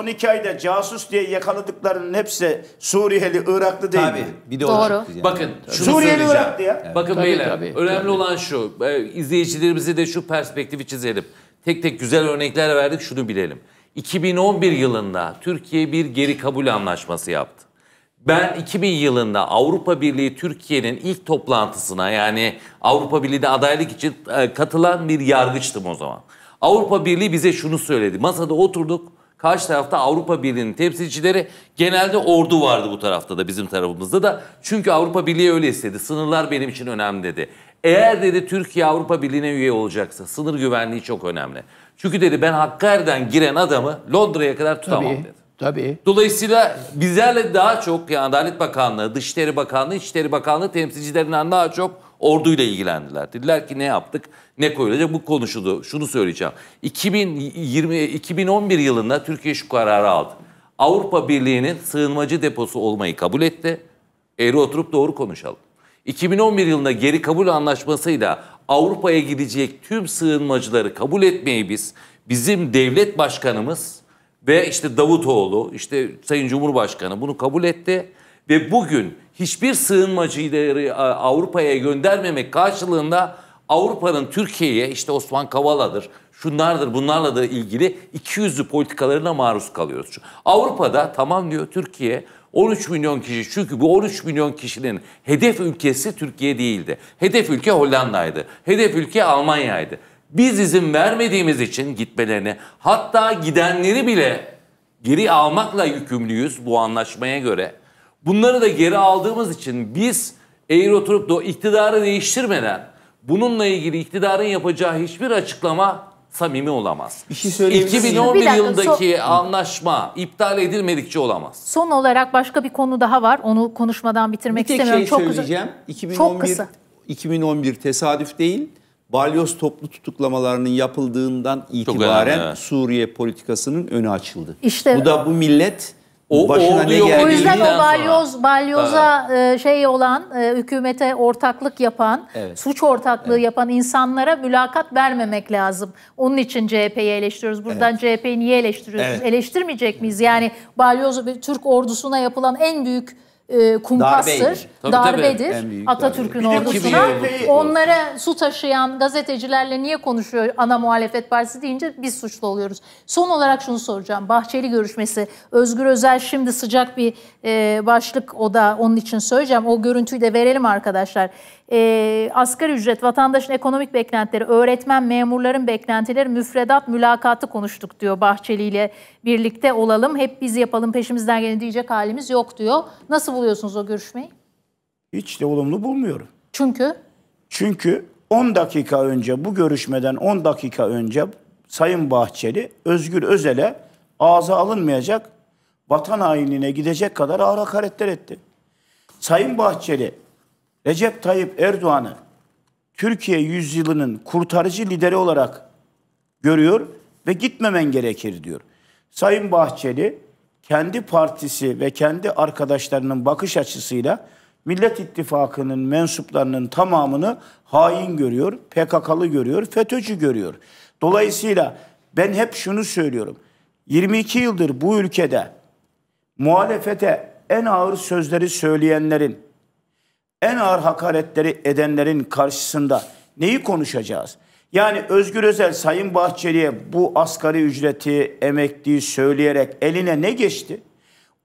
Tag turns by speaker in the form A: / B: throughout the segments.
A: son iki ayda casus diye yakaladıklarının hepsi Suriyeli, Iraklı değil Tabii. mi? Bir de Doğru. yani. Bakın şunu Suriyeli, Iraklı ya. Bakın Tabii, beyler tabii, önemli
B: tabii. olan şu. e, ee, izleyicilerimize de şu perspektifi çizelim. Tek tek güzel örnekler verdik şunu bilelim. 2011 yılında Türkiye bir geri kabul anlaşması yaptı. Ben 2000 yılında Avrupa Birliği Türkiye'nin ilk toplantısına yani Avrupa Birliği'de adaylık için e, katılan bir yargıçtım o zaman. Avrupa Birliği bize şunu söyledi. Masada oturduk. Karşı tarafta Avrupa Birliği'nin temsilcileri genelde ordu vardı bu tarafta da bizim tarafımızda da. Çünkü Avrupa Birliği öyle istedi. Sınırlar benim için önemli dedi. Eğer dedi Türkiye Avrupa Birliği'ne üye olacaksa sınır güvenliği çok önemli. Çünkü dedi ben Hakkari'den giren adamı Londra'ya kadar tutamam tabii, dedi. Tabii. Dolayısıyla bizlerle daha çok yani Adalet Bakanlığı, Dışişleri Bakanlığı, İçişleri Bakanlığı temsilcilerinden daha çok Orduyla ilgilendiler. Dediler ki ne yaptık, ne koyulacak bu konuşuldu. Şunu söyleyeceğim. 2020, 2011 yılında Türkiye şu kararı aldı. Avrupa Birliği'nin sığınmacı deposu olmayı kabul etti. Eğri oturup doğru konuşalım. 2011 yılında geri kabul anlaşmasıyla Avrupa'ya gidecek tüm sığınmacıları kabul etmeyi biz, bizim devlet başkanımız ve işte Davutoğlu, işte Sayın Cumhurbaşkanı bunu kabul etti ve bugün hiçbir sığınmacıyı e, Avrupa'ya göndermemek karşılığında Avrupa'nın Türkiye'ye işte Osman Kavala'dır, şunlardır bunlarla da ilgili iki politikalarına maruz kalıyoruz. Avrupa'da tamam diyor Türkiye 13 milyon kişi çünkü bu 13 milyon kişinin hedef ülkesi Türkiye değildi. Hedef ülke Hollanda'ydı. Hedef ülke Almanya'ydı. Biz izin vermediğimiz için gitmelerini hatta gidenleri bile geri almakla yükümlüyüz bu anlaşmaya göre. Bunları da geri aldığımız için biz eğri oturup da iktidarı değiştirmeden bununla ilgili iktidarın yapacağı hiçbir açıklama samimi olamaz. Bir şey söyleyeyim. 2011 bir yılındaki son... anlaşma iptal edilmedikçe olamaz.
C: Son olarak başka bir konu daha var. Onu konuşmadan bitirmek bir istemiyorum. Şey çok söyleyeceğim.
B: 2011 çok kısa. 2011 tesadüf değil. Balyoz toplu
A: tutuklamalarının yapıldığından itibaren önemli, evet. Suriye politikasının önü açıldı. İşte bu da bu millet o, Başına ne geldi? O yüzden o balyoz,
C: balyoza e, şey olan, e, hükümete ortaklık yapan, evet. suç ortaklığı evet. yapan insanlara mülakat vermemek lazım. Onun için CHP'yi eleştiriyoruz. Buradan evet. CHP'yi niye eleştiriyoruz? Evet. Eleştirmeyecek miyiz? Yani balyoz Türk ordusuna yapılan en büyük e, kumpastır, darbedir. darbedir. Atatürk'ün ordusuna. Onlara su taşıyan gazetecilerle niye konuşuyor ana muhalefet partisi deyince biz suçlu oluyoruz. Son olarak şunu soracağım. Bahçeli görüşmesi. Özgür Özel şimdi sıcak bir e, başlık o da onun için söyleyeceğim. O görüntüyü de verelim arkadaşlar. E, asgari ücret, vatandaşın ekonomik beklentileri, öğretmen, memurların beklentileri, müfredat, mülakatı konuştuk diyor Bahçeli ile birlikte olalım. Hep biz yapalım peşimizden gelin diyecek halimiz yok diyor. Nasıl buluyorsunuz o görüşmeyi?
A: Hiç de olumlu bulmuyorum. Çünkü? Çünkü 10 dakika önce bu görüşmeden 10 dakika önce Sayın Bahçeli Özgür Özel'e ağza alınmayacak vatan hainliğine gidecek kadar ağır hakaretler etti. Sayın Bahçeli Recep Tayyip Erdoğan'ı Türkiye yüzyılının kurtarıcı lideri olarak görüyor ve gitmemen gerekir diyor. Sayın Bahçeli kendi partisi ve kendi arkadaşlarının bakış açısıyla Millet İttifakı'nın mensuplarının tamamını hain görüyor, PKK'lı görüyor, FETÖ'cü görüyor. Dolayısıyla ben hep şunu söylüyorum. 22 yıldır bu ülkede muhalefete en ağır sözleri söyleyenlerin, en ağır hakaretleri edenlerin karşısında neyi konuşacağız? Yani Özgür Özel Sayın Bahçeli'ye bu asgari ücreti, emekliyi söyleyerek eline ne geçti?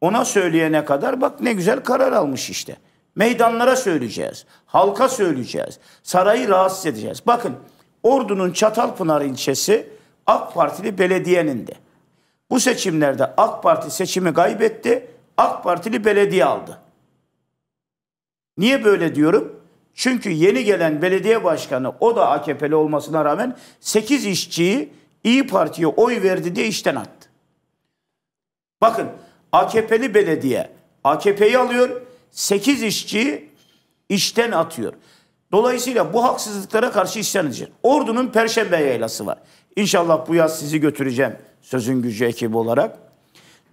A: Ona söyleyene kadar bak ne güzel karar almış işte. Meydanlara söyleyeceğiz, halka söyleyeceğiz, sarayı rahatsız edeceğiz. Bakın Ordu'nun Çatalpınar ilçesi AK Partili belediyenin de. Bu seçimlerde AK Parti seçimi kaybetti, AK Partili belediye aldı. Niye böyle diyorum? Çünkü yeni gelen belediye başkanı o da AKP'li olmasına rağmen 8 işçiyi İyi Parti'ye oy verdi diye işten attı. Bakın AKP'li belediye AKP'yi alıyor, 8 işçiyi işten atıyor. Dolayısıyla bu haksızlıklara karşı isyan edecek. Ordu'nun Perşembe yaylası var. İnşallah bu yaz sizi götüreceğim sözün gücü ekibi olarak.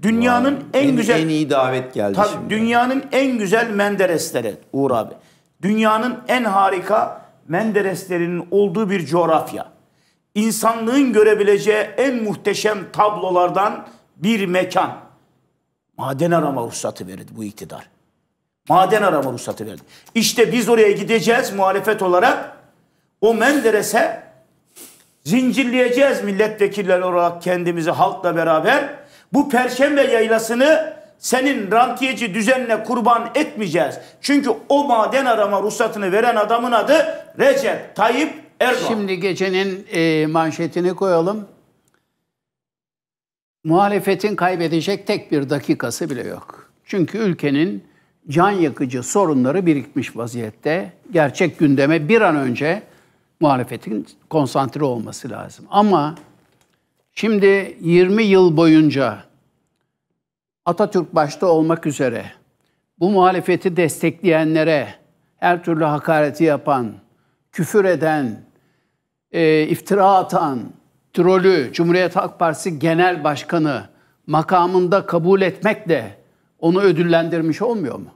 A: Dünyanın en, en güzel en iyi davet geldi tabii, şimdi. Dünyanın en güzel Menderesleri Uğur abi. Dünyanın en harika mendereslerinin olduğu bir coğrafya. İnsanlığın görebileceği en muhteşem tablolardan bir mekan. Maden arama ruhsatı verdi bu iktidar. Maden arama ruhsatı verdi. İşte biz oraya gideceğiz muhalefet olarak. O Menderes'e zincirleyeceğiz milletvekiller olarak kendimizi halkla beraber. Bu Perşembe yaylasını senin rantiyeci düzenine kurban etmeyeceğiz. Çünkü o maden arama ruhsatını veren adamın adı Recep Tayyip Erdoğan. Şimdi gecenin e, manşetini koyalım. Muhalefetin kaybedecek tek bir dakikası bile yok. Çünkü ülkenin can yakıcı sorunları birikmiş vaziyette. Gerçek gündeme bir an önce muhalefetin konsantre olması lazım. Ama şimdi 20 yıl boyunca Atatürk başta olmak üzere bu muhalefeti destekleyenlere her türlü hakareti yapan, küfür eden, e, iftira atan, trolü Cumhuriyet Halk Partisi Genel Başkanı makamında kabul etmekle onu ödüllendirmiş olmuyor mu?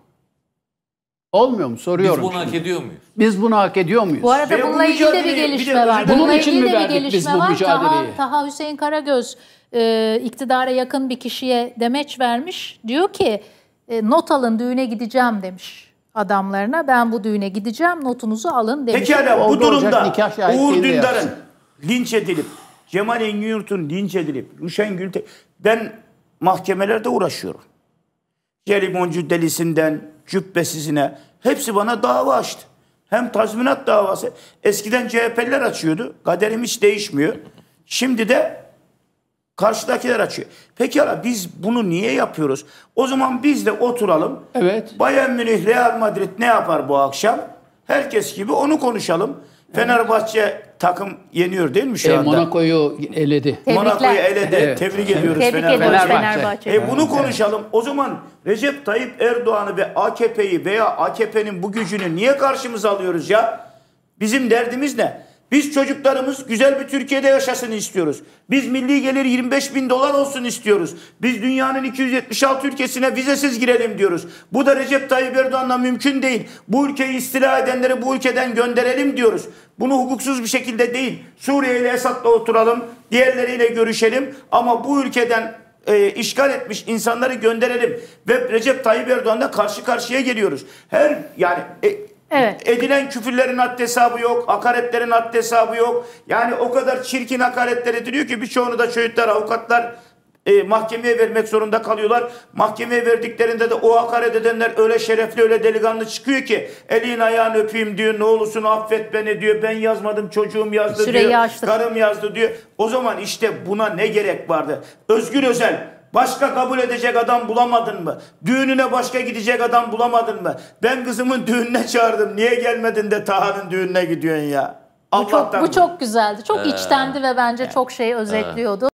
A: Olmuyor mu? Soruyorum. Biz bunu
B: şimdi. hak ediyor muyuz?
A: Biz bunu hak ediyor muyuz? Bu arada bununla ilgili de bir gelişme var.
C: Bunun için mi verdik biz bu mücadeleyi? Taha, Taha Hüseyin Karagöz e, iktidara yakın bir kişiye demeç vermiş. Diyor ki e, not alın düğüne gideceğim demiş adamlarına. Ben bu düğüne gideceğim notunuzu alın demiş. Peki Pekala bu durumda Uğur Dündar'ın
A: linç edilip Cemal Engin linç edilip Ruşen Gülte ben mahkemelerde uğraşıyorum. Jeliboncu delisinden cübbesizine hepsi bana dava açtı. Hem tazminat davası. Eskiden CHP'liler açıyordu. Kaderim hiç değişmiyor. Şimdi de Karşıdakiler açıyor. Peki Pekala biz bunu niye yapıyoruz? O zaman biz de oturalım. Evet. Bayern Münih, Real Madrid ne yapar bu akşam? Herkes gibi onu konuşalım. Fenerbahçe takım yeniyor değil mi şu e, anda? Monaco'yu eledi. Monaco'yu eledi. Evet. Tebrik ediyoruz Tebrik Fenerbahçe. Fenerbahçe. E, bunu konuşalım. O zaman Recep Tayyip Erdoğan'ı ve AKP'yi veya AKP'nin bu gücünü niye karşımıza alıyoruz ya? Bizim derdimiz ne? Biz çocuklarımız güzel bir Türkiye'de yaşasın istiyoruz. Biz milli gelir 25 bin dolar olsun istiyoruz. Biz dünyanın 276 ülkesine vizesiz girelim diyoruz. Bu da Recep Tayyip Erdoğan'la mümkün değil. Bu ülkeyi istila edenleri bu ülkeden gönderelim diyoruz. Bunu hukuksuz bir şekilde değil. Suriye ile Esad'la oturalım, diğerleriyle görüşelim ama bu ülkeden e, işgal etmiş insanları gönderelim ve Recep Tayyip Erdoğan'la karşı karşıya geliyoruz. Her yani e, Evet. Edilen küfürlerin haddi hesabı yok, hakaretlerin haddi hesabı yok. Yani o kadar çirkin hakaretler ediliyor ki birçoğunu da şehitler, avukatlar e, mahkemeye vermek zorunda kalıyorlar. Mahkemeye verdiklerinde de o hakaret edenler öyle şerefli öyle delikanlı çıkıyor ki elin ayağını öpeyim diyor ne olursun affet beni diyor ben yazmadım çocuğum yazdı Süreyi diyor açtık. karım yazdı diyor. O zaman işte buna ne gerek vardı? Özgür Özel Başka kabul edecek adam bulamadın mı? Düğününe başka gidecek adam bulamadın mı? Ben kızımın düğününe çağırdım. Niye gelmedin de Taha'nın düğününe gidiyorsun ya? bu çok, bu çok
C: güzeldi. Çok ee, içtendi ve bence yani. çok şey özetliyordu.